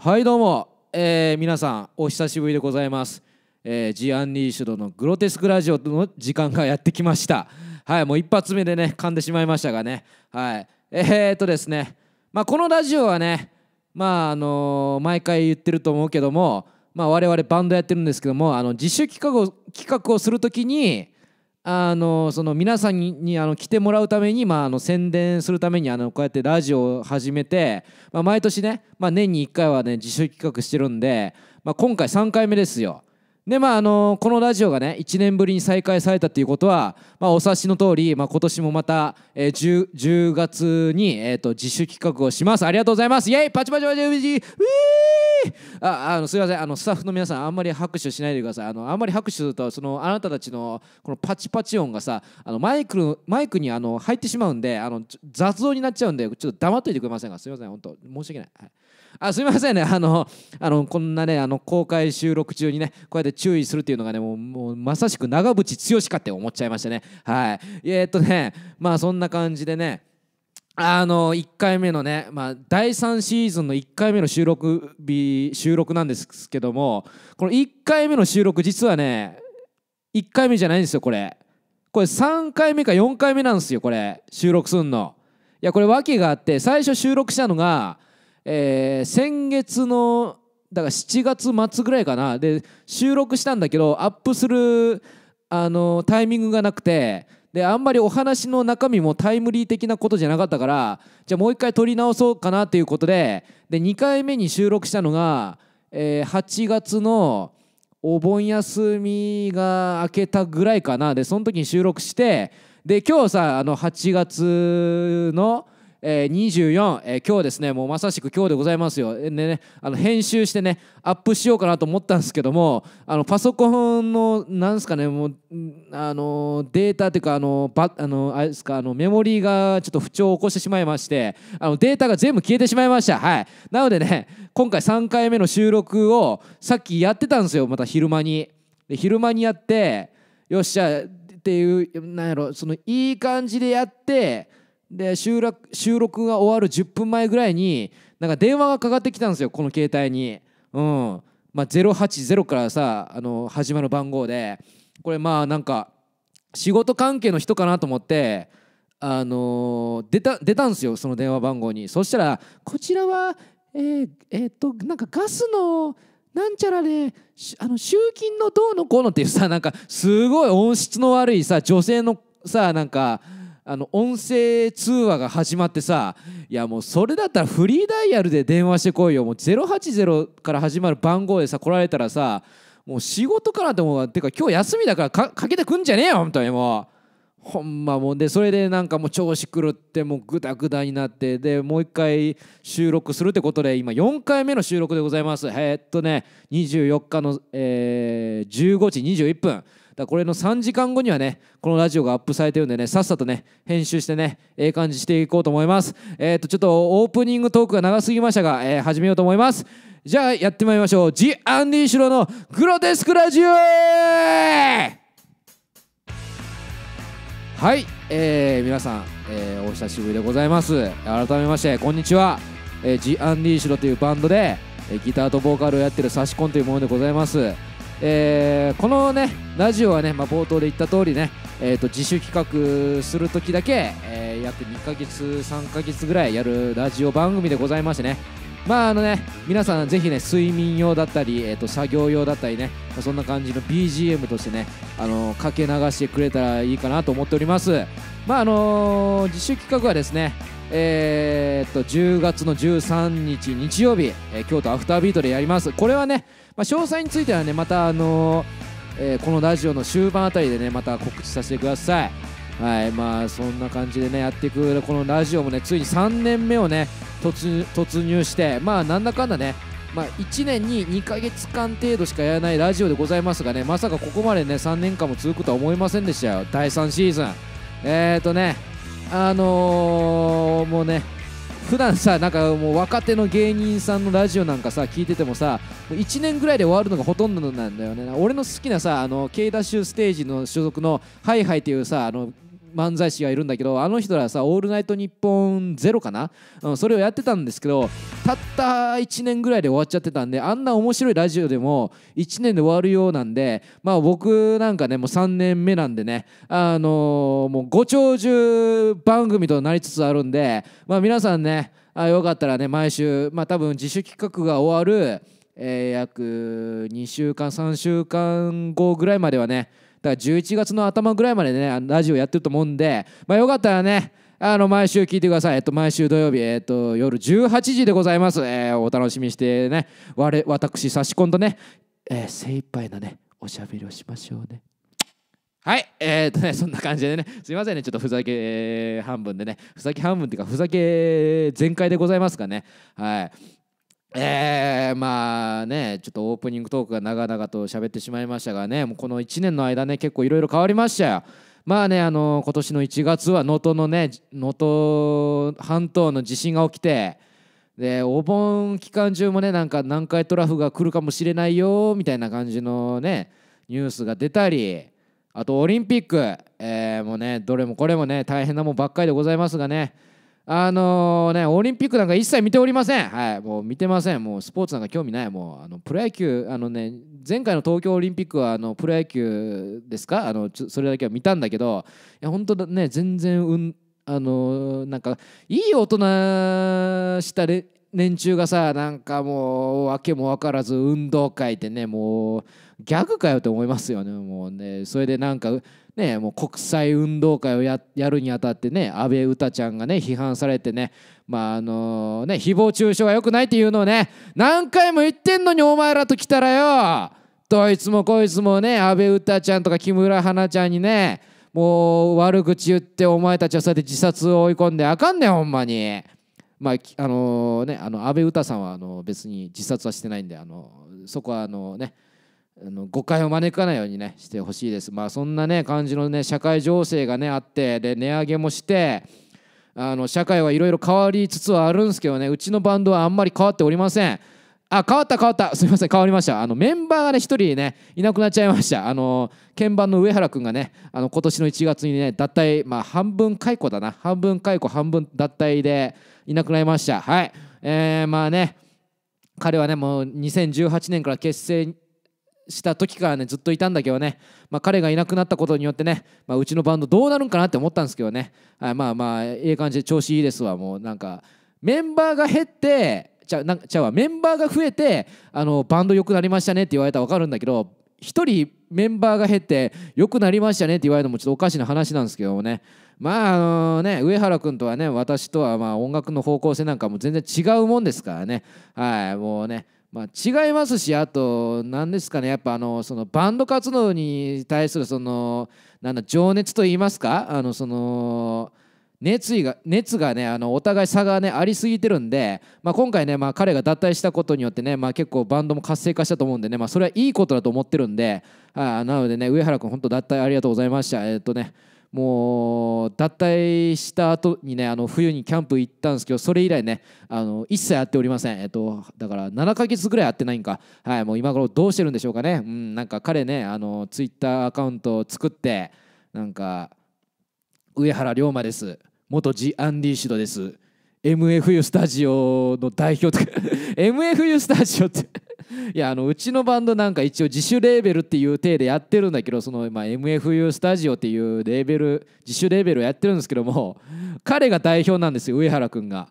はいどうも、えー、皆さんお久しぶりでございます、えー、ジアンリーシュドのグロテスクラジオの時間がやってきましたはいもう一発目でね噛んでしまいましたがねはいえー、っとですねまあこのラジオはねまああのー、毎回言ってると思うけどもまあ我々バンドやってるんですけどもあの自主企画を企画をするときにあのその皆さんにあの来てもらうために、まあ、あの宣伝するためにあのこうやってラジオを始めて、まあ、毎年ね、まあ、年に1回はね自主企画してるんで、まあ、今回3回目ですよ。でまああのこのラジオがね1年ぶりに再開されたっていうことは、まあ、お察しの通り、まあ、今年もまた、えー、10, 10月に、えーと、自主企画をしますありがとうございますイェイパチパチパチパチウィああのすいませんあのスタッフの皆さんあんまり拍手しないでくださいあのあんまり拍手するとそのあなたたちのこのパチパチ音がさあのマイクマイクにあの入ってしまうんであの雑音になっちゃうんでちょっと黙っといてくれませんかすいません本当申し訳ない、はいあすみませんねあのあのこんなねあの公開収録中にねこうやって注意するっていうのがねもうもうまさしく長渕剛かって思っちゃいましたねはいえー、っとねまあそんな感じでねあの1回目のね、まあ、第3シーズンの1回目の収録日収録なんですけどもこの1回目の収録実はね1回目じゃないんですよこれこれ3回目か4回目なんですよこれ収録すんのいやこれ訳があって最初収録したのがえー、先月のだから7月末ぐらいかなで収録したんだけどアップするあのタイミングがなくてであんまりお話の中身もタイムリー的なことじゃなかったからじゃあもう一回撮り直そうかなということでで2回目に収録したのが、えー、8月のお盆休みが明けたぐらいかなでその時に収録してで今日さあの8月の。えー、24、えー、今日ですねもうまさしく今日でございますよ、でね、あの編集してねアップしようかなと思ったんですけどもあのパソコンのなんですかねもうあのデータというかあのバあのあれですかあのメモリーがちょっと不調を起こしてしまいましてあのデータが全部消えてしまいましたはいなのでね今回3回目の収録をさっきやってたんですよまた昼間にで昼間にやってよっしゃっていうなんやろそのいい感じでやってで収録収録が終わる10分前ぐらいになんか電話がかかってきたんですよこの携帯に。うんまあ、080からさあの始まる番号でこれまあなんか仕事関係の人かなと思ってあのー、出た出たんですよその電話番号にそしたらこちらはえー、えー、っとなんかガスのなんちゃらで、ね、あの集金のどうのこうのっていうさなんかすごい音質の悪いさ女性のさなんかあの音声通話が始まってさいやもうそれだったらフリーダイヤルで電話してこいよもう080から始まる番号でさ来られたらさもう仕事からでもてか今日休みだからかけてくんじゃねえよ本当にもう。ほんまもうでそれでなんかもう調子狂ってもうグダグダになってでもう一回収録するってことで今4回目の収録でございますえー、っとね24日の、えー、15時21分だこれの3時間後にはねこのラジオがアップされてるんでねさっさとね編集してねええ感じしていこうと思いますえっ、ー、とちょっとオープニングトークが長すぎましたが、えー、始めようと思いますじゃあやってまいりましょうジ・アンディ・シロのグロテスクラジオはい、えー、皆さん、えー、お久しぶりでございます改めましてこんにちは、えー、ジ・アンディーシロというバンドで、えー、ギターとボーカルをやってるサシコンというものでございますえー、このねラジオはね、まあ、冒頭で言った通りね、えーと、自主企画する時だけ、えー、約2ヶ月3ヶ月ぐらいやるラジオ番組でございましてねまああのね皆さんぜひね睡眠用だったり、えーと、作業用だったりね、まあ、そんな感じの BGM としてね、あのかけ流してくれたらいいかなと思っておりますまああのー、自主企画はですねえー、っと10月の13日日曜日、えー、京都アフタービートでやりますこれはね、まあ、詳細についてはねまたあのー、えー、このラジオの終盤あたりでねまた告知させてくださいはいまあそんな感じでねやっていくこのラジオもねついに3年目をね突入してまあなんだかんだねまあ、1年に2ヶ月間程度しかやらないラジオでございますがねまさかここまでね3年間も続くとは思いませんでしたよ第3シーズンえーとねあのー、もうね普段さなんかもう若手の芸人さんのラジオなんかさ聞いててもさもう1年ぐらいで終わるのがほとんどなんだよね俺の好きなさあの K ダッシュステージの所属のハイハイっていうさあの漫才師がいるんだけどあの人らさ「オールナイトニッポンゼロかな、うん、それをやってたんですけどたった1年ぐらいで終わっちゃってたんであんな面白いラジオでも1年で終わるようなんでまあ僕なんかねもう3年目なんでねあのー、もうご長寿番組となりつつあるんでまあ皆さんねあよかったらね毎週まあ多分自主企画が終わる、えー、約2週間3週間後ぐらいまではねだから11月の頭ぐらいまでねラジオやってると思うんで、まあ、よかったらねあの毎週聞いてください。えっと、毎週土曜日、えっと、夜18時でございます。えー、お楽しみしてね、我私、差し込んだね、えー、精一杯なね、おしゃべりをしましょうね。はい、えー、とね、そんな感じでね、すいませんね、ちょっとふざけ、半分でね、ふざけ半分っていうか、ふざけ全開でございますかね。はい。えー、まあねちょっとオープニングトークが長々と喋ってしまいましたがねもうこの1年の間ね結構いろいろ変わりましたよ。まあねあの今年の1月は能登のね能登半島の地震が起きてでお盆期間中もねなんか南海トラフが来るかもしれないよみたいな感じのねニュースが出たりあとオリンピック、えー、もうねどれもこれもね大変なもんばっかりでございますがねあのね、オリンピックなんか一切見ておりません。はい、もう見てません。もうスポーツなんか興味ない。もうあのプロ野球、あのね、前回の東京オリンピックはあのプロ野球ですかあのそれだけは見たんだけど、いや本当だね、全然、うん、あのなんか、いい大人したれ連中がさ、なんかもう、訳も分からず、運動会ってね、もう、ギャグかよって思いますよね、もうね。それでなんか、ね、もう国際運動会をやるにあたってね安倍詩ちゃんがね批判されてねまああのね誹謗中傷は良くないっていうのをね何回も言ってんのにお前らと来たらよどいつもこいつもね安倍詩ちゃんとか木村花ちゃんにねもう悪口言ってお前たちはそうやって自殺を追い込んであかんねんほんまに。まああのね、あの安倍詩さんはあの別に自殺はしてないんであのそこはあのねあの誤解を招かないようにねしてほしいです。まあそんなね感じのね社会情勢がねあってで値上げもしてあの社会はいろいろ変わりつつはあるんですけどねうちのバンドはあんまり変わっておりません。あ変わった変わったすみません変わりましたあのメンバーがね1人ねいなくなっちゃいましたあの鍵盤の上原君がねあの今年の1月にね脱退まあ半分解雇だな半分解雇半分脱退でいなくなりましたはいえー、まあね彼はねもう2018年から結成した時からねずっといたんだけどね、まあ、彼がいなくなったことによってね、まあ、うちのバンドどうなるんかなって思ったんですけどね、はい、まあまあええ感じで調子いいですわもうなんかメンバーが減ってちゃなんちゃうわメンバーが増えてあのバンド良くなりましたねって言われたら分かるんだけど1人メンバーが減って良くなりましたねって言われるのもちょっとおかしな話なんですけどもねまああのね上原君とはね私とはま音楽の方向性なんかも全然違うもんですからねはいもうねまあ、違いますしあと何ですかねやっぱあのそのバンド活動に対するそのなんだ情熱といいますかあのその熱意が熱がねあのお互い差がねありすぎてるんで、まあ、今回ね、まあ、彼が脱退したことによってね、まあ、結構バンドも活性化したと思うんでね、まあ、それはいいことだと思ってるんであなのでね上原君本当脱退ありがとうございました。えー、っとねもう脱退した後にねあの冬にキャンプ行ったんですけどそれ以来ねあの一切会っておりません、えっと、だから7ヶ月ぐらい会ってないんか、はい、もう今頃どうしてるんでしょうかね、うん、なんか彼ねあのツイッターアカウントを作ってなんか上原龍馬です元ジ・アンディシドです MFU スタジオの代表とか MFU スタジオっていやあのうちのバンドなんか一応自主レーベルっていう体でやってるんだけどその、まあ、MFU スタジオっていうレーベル自主レーベルをやってるんですけども彼が代表なんですよ上原君が。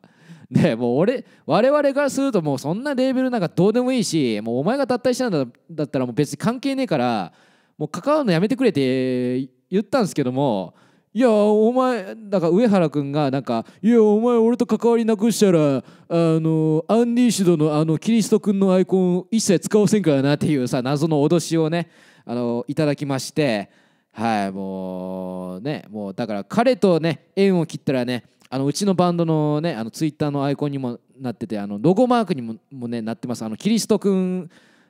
でもう俺我々からするともうそんなレーベルなんかどうでもいいしもうお前が脱退したんだだったらもう別に関係ねえからもう関わるのやめてくれって言ったんですけどもいやお前だから上原君がなんか「いやお前俺と関わりなくしたらあのアンディシドのあのキリスト君のアイコン一切使わせんからな」っていうさ謎の脅しをねあのいただきましてはいもうねもうだから彼とね縁を切ったらねあのうちのバンドのねあのツイッターのアイコンにもなっててあのロゴマークにもも、ね、なってますあのキリスト君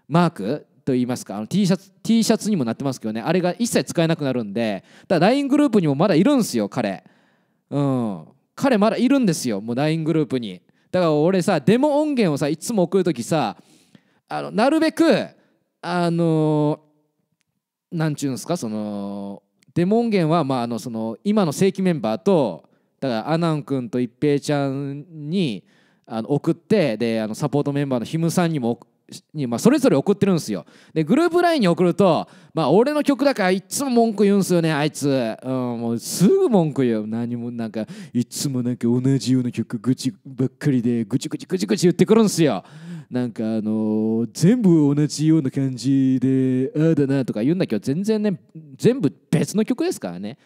マークと言いますかあの T シャツ T シャツにもなってますけどねあれが一切使えなくなるんでだから LINE グループにもまだいるんですよ彼うん彼まだいるんですよもう LINE グループにだから俺さデモ音源をさいつも送る時さあのなるべくあの何、んちゅうんですかそのデモ音源は、まあ、あのその今の正規メンバーとだからアナン君と一平ちゃんにあの送ってであのサポートメンバーのひむさんにもに、まあ、それぞれ送ってるんですよでグループ LINE に送ると、まあ、俺の曲だからいつも文句言うんすよねあいつ、うん、もうすぐ文句言う何もなんかいつもなんか同じような曲愚痴ばっかりでぐちぐちぐちぐち言ってくるんすよなんかあのー、全部同じような感じでああだなとか言うんだけど全然ね全部別の曲ですからね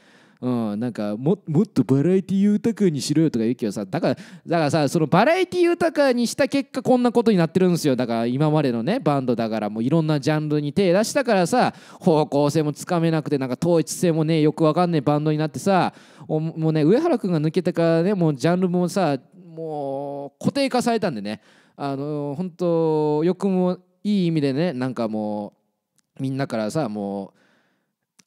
うん、なんかももっとバラエティ豊かにしろよとか言うけどさだからだからさそのバラエティ豊かにした結果こんなことになってるんですよだから今までのねバンドだからもういろんなジャンルに手出したからさ方向性もつかめなくてなんか統一性もねよくわかんないバンドになってさもうね上原君が抜けてからねもうジャンルもさもう固定化されたんでねあの本当よくもいい意味でねなんかもうみんなからさもう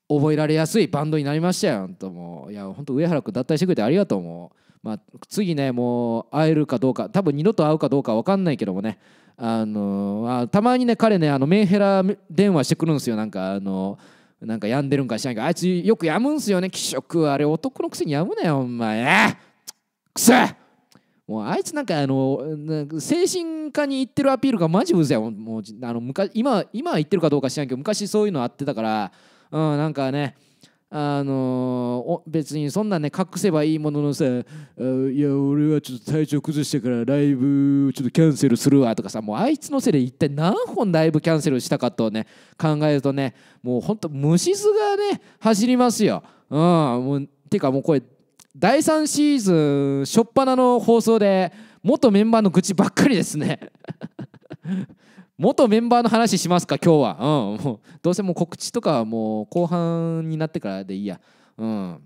覚えられやすいバンドになりましたよともういや本当上原君脱退してくれてありがとうもう、まあ、次ねもう会えるかどうか多分二度と会うかどうか分かんないけどもねあのあたまにね彼ねあのメンヘラ電話してくるんですよなんかあのなんか病んでるんか知らんけどあいつよくやむんすよね気色あれ男のくせにやむなよお前くせもうあいつなんかあの精神科に行ってるアピールがマジうぜよもうあの昔今今は行ってるかどうか知らんけど昔そういうのあってたからうん、なんかねあのー、別にそんなね隠せばいいもののさ「いや俺はちょっと体調崩してからライブちょっとキャンセルするわ」とかさもうあいつのせいで一体何本ライブキャンセルしたかとね考えるとねもうほんと虫巣がね走りますよ。うん、もうてかもうこれ第3シーズン初っ端の放送で元メンバーの愚痴ばっかりですね元メンバーの話しますか今日は、うん、もうどうせもう告知とかはもう後半になってからでいいや、うん、っ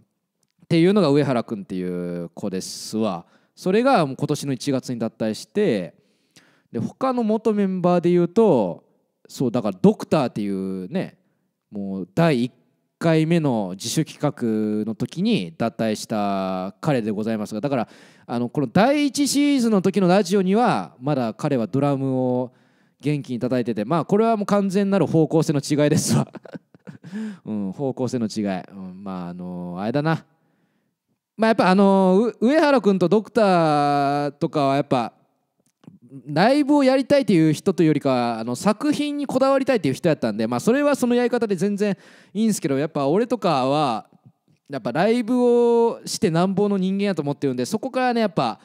ていうのが上原君っていう子ですわそれがもう今年の1月に脱退してで他の元メンバーで言うとそうだからドクターっていうねもう第1回目の自主企画の時に脱退した彼でございますがだからあのこの第1シーズンの時のラジオにはまだ彼はドラムを元気に叩いててまあこれはもう完全なる方向性の違いですわ うん、方向性の違い、うん、まああのー、あれだなまあやっぱあのー、上原君とドクターとかはやっぱライブをやりたいという人というよりかはあの作品にこだわりたいという人やったんで、まあ、それはそのやり方で全然いいんですけどやっぱ俺とかはやっぱライブをしてなんぼの人間やと思ってるんでそこからねやっぱ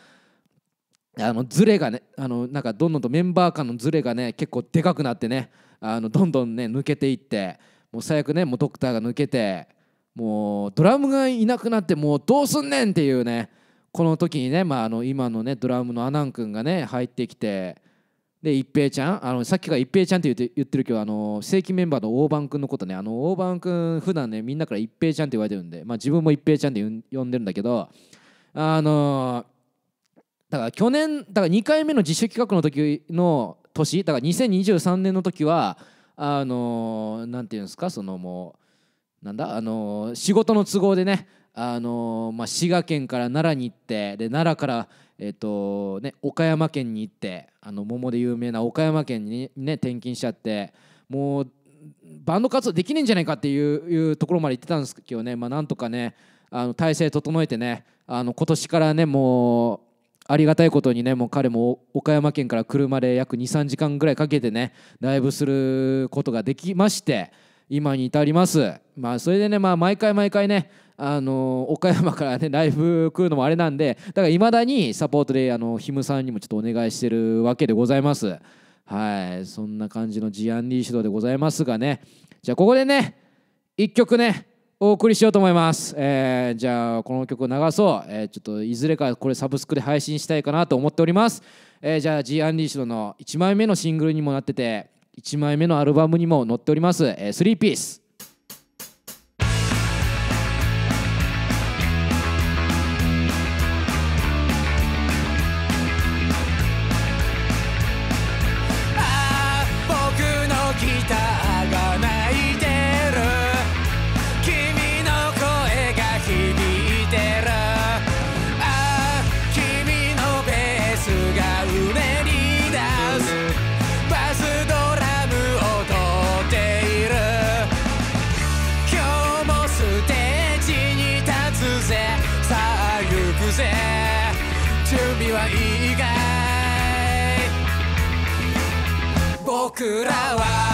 あのズレがねあのなんかどんどんとメンバー間のズレがね結構でかくなってねあのどんどんね抜けていってもう最悪ねもうドクターが抜けてもうドラムがいなくなってもうどうすんねんっていうねこの時にね、まあ、あの今のねドラムのアナン君がね入ってきてで一平ちゃんあのさっきから一平ちゃんって言って言ってるけどあの正規メンバーの大番君のことねあの大番君普段ねみんなから一平ちゃんって言われてるんで、まあ、自分も一平ちゃんって呼んでるんだけどあのーだから去年だから2回目の自主企画の時の年だから2023年の時はあの何、て言うんですかそのもうなんだあのー、仕事の都合でねあのー、まあ、滋賀県から奈良に行ってで奈良からえとね岡山県に行ってあの桃で有名な岡山県にね転勤しちゃってもうバンド活動できねえんじゃないかっていうところまで行ってたんですけどねまあなんとかねあの体制整えてねあの今年からねもうありがたいことにねもう彼も岡山県から車で約23時間ぐらいかけてねライブすることができまして今に至りますまあそれでねまあ毎回毎回ねあの岡山からねライブ来るのもあれなんでだからいまだにサポートであのヒムさんにもちょっとお願いしてるわけでございますはいそんな感じのジアンリー指導でございますがねじゃあここでね1曲ねお送りしようと思います、えー、じゃあこの曲を流そう、えー、ちょっといずれかこれサブスクで配信したいかなと思っております、えー、じゃあ G アンリーシドの1枚目のシングルにもなってて1枚目のアルバムにも載っております、えー、3ピース僕らは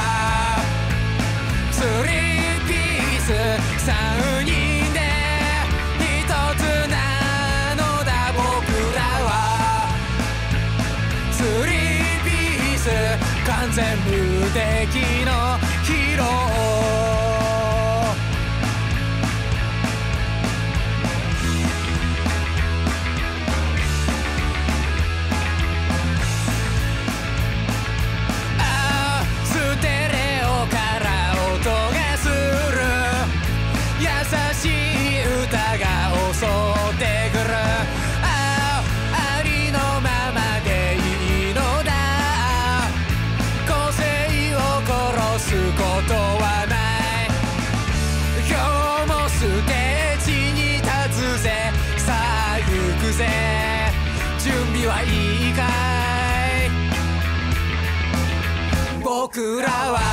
僕らは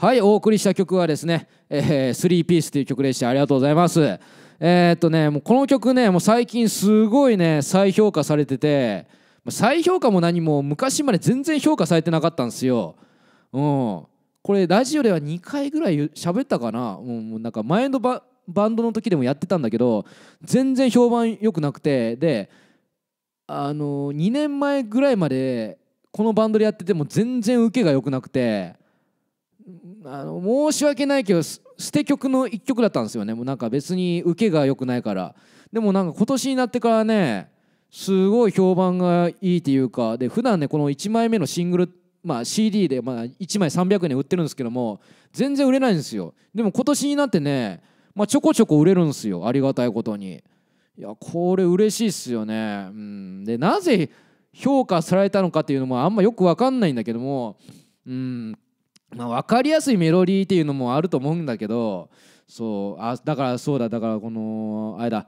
はいお送りした曲はですね「えー、スリーピース」という曲でしたありがとうございますえー、っとねもうこの曲ねもう最近すごいね再評価されてて再評価も何も昔まで全然評価されてなかったんですようんこれラジオでは2回ぐらい喋ったかなもうなんか前のババンドの時でもやってたんだけど全然評判良くなくてであの2年前ぐらいまでこのバンドでやってても全然受けが良くなくてあの申し訳ないけど捨て曲の1曲だったんですよねもうなんか別に受けが良くないからでもなんか今年になってからねすごい評判がいいっていうかで普段ねこの1枚目のシングル、まあ、CD で、まあ、1枚300円売ってるんですけども全然売れないんですよでも今年になってね、まあ、ちょこちょこ売れるんですよありがたいことにいやこれ嬉しいっすよねうんでなぜ評価されたのかっていうのもあんまよく分かんないんだけどもうんまあ、分かりやすいメロディーっていうのもあると思うんだけどそうあだからそうだだからこのあれだ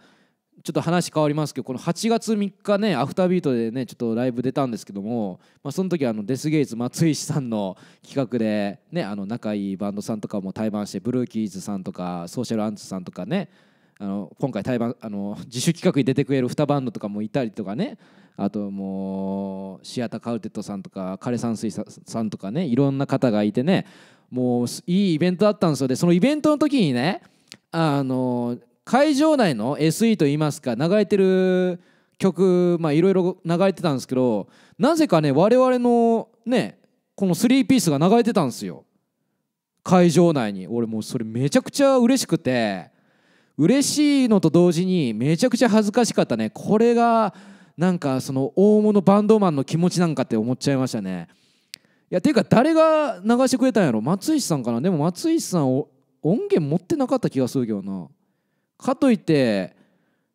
ちょっと話変わりますけどこの8月3日ねアフタービートでねちょっとライブ出たんですけども、まあ、その時あのデスゲイツ松石さんの企画でねあの仲いいバンドさんとかも対バンしてブルーキーズさんとかソーシャルアンツさんとかねあの今回対バンあの自主企画に出てくれる2バンドとかもいたりとかねあともうシアターカルテットさんとか枯山水さんとかねいろんな方がいてねもういいイベントだったんですよでそのイベントの時にねあの会場内の SE といいますか流れてる曲まあいろいろ流れてたんですけどなぜかね我々のねこの3ピースが流れてたんですよ会場内に俺もうそれめちゃくちゃ嬉しくて。嬉しいのと同時にめちゃくちゃ恥ずかしかったねこれがなんかその大物バンドマンの気持ちなんかって思っちゃいましたねいやていうか誰が流してくれたんやろ松石さんかなでも松石さん音源持ってなかった気がするけどなかといって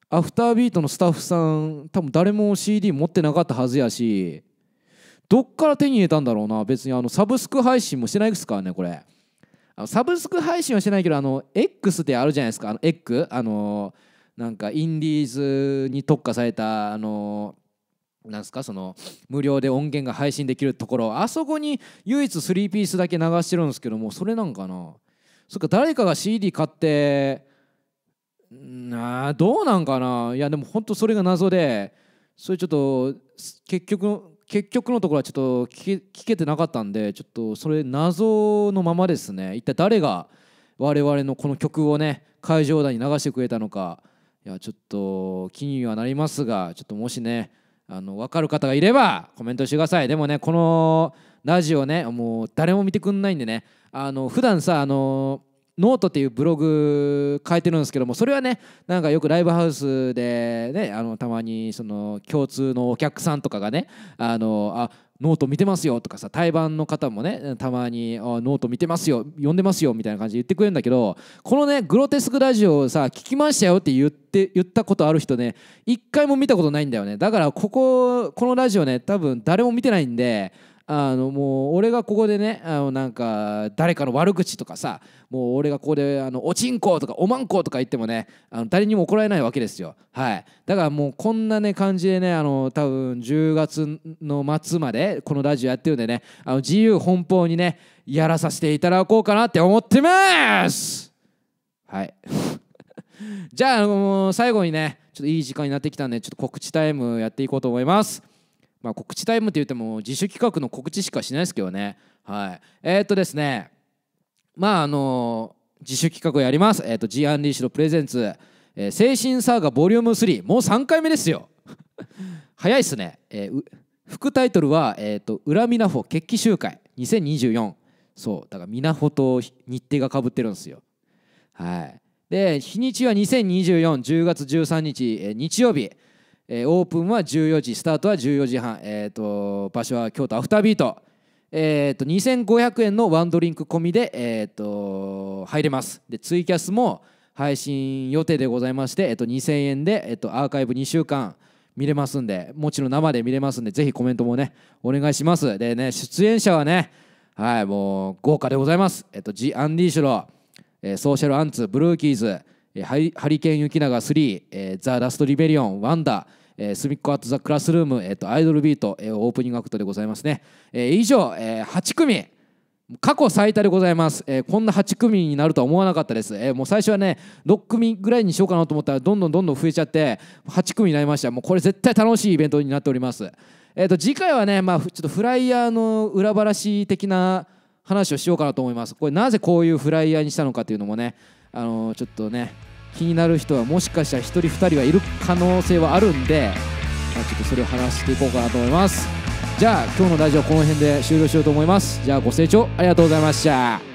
アフタービートのスタッフさん多分誰も CD 持ってなかったはずやしどっから手に入れたんだろうな別にあのサブスク配信もしてないですからねこれ。あのサブスク配信はしてないけどあの X ってあるじゃないですかあのエック、あのなんかインディーズに特化されたあのなんすかその無料で音源が配信できるところあそこに唯一3ピースだけ流してるんですけどもそれなんかなそっか誰かが CD 買ってなあどうなんかないやでもほんとそれが謎でそれちょっと結局結局のところはちょっと聞けてなかったんでちょっとそれ謎のままですね一体誰が我々のこの曲をね会場内に流してくれたのかいやちょっと気にはなりますがちょっともしねあの分かる方がいればコメントしてくださいでもねこのラジオねもう誰も見てくんないんでねあの普段さあのノートっていうブログ書いてるんですけどもそれはねなんかよくライブハウスでねあのたまにその共通のお客さんとかがねあのあノート見てますよとかさ対バンの方もねたまにあノート見てますよ読んでますよみたいな感じで言ってくれるんだけどこのねグロテスクラジオをさ聞きましたよって言って言ったことある人ね一回も見たことないんだよねだからこここのラジオね多分誰も見てないんであのもう俺がここでねあのなんか誰かの悪口とかさもう俺がここであのおちんことかおまんことか言ってもねあの誰にも怒られないわけですよはいだからもうこんなね感じでねあの多分10月の末までこのラジオやってるんでねあの自由奔放にねやらさせていただこうかなって思ってますはい じゃあ、あの最後にねちょっといい時間になってきたんでちょっと告知タイムやっていこうと思いますまあ、告知タイムって言っても自主企画の告知しかしないですけどねはいえー、っとですねまああの自主企画をやります、えー、っと G アンリーシュのプレゼンツ、えー、精神サーガボリューム3もう3回目ですよ 早いっすね、えー、副タイトルは「えー、っと裏みなほ決起集会2024」そうだからみなほと日程がかぶってるんですよはいで日にちは20241 0月13日、えー、日曜日えー、オープンは14時スタートは14時半、えーと、場所は京都アフタービート、えーと、2500円のワンドリンク込みで、えーと、入れますでツイキャスも配信予定でございまして、えー、と2000円で、えー、とアーカイブ2週間見れますんでもちろん生で見れますんでぜひコメントもねお願いしますでね出演者はねはいもう豪華でございますえとジ・アンディシュロ、えー、ソーシャルアンツブルーキーズハリハリケーン雪永3、えー、ザ・ラスト・リベリオン、ワンダえスミッコ・アット・ザ・クラスルーム、えーと、アイドルビート、えー、オープニングアクトでございますね、えー、以上、えー、8組過去最多でございます、えー、こんな8組になるとは思わなかったです、えー、もう最初はね6組ぐらいにしようかなと思ったらどんどんどんどん増えちゃって8組になりましたもうこれ絶対楽しいイベントになっております、えーと、と次回はね、まあ、ちょっとフライヤーの裏話的な話をしようかなと思いますこれなぜこういうフライヤーにしたのかというのもねあのー、ちょっとね気になる人はもしかしたら1人2人はいる可能性はあるんで、まあ、ちょっとそれを話していこうかなと思いますじゃあ今日のラジオこの辺で終了しようと思いますじゃあご清聴ありがとうございました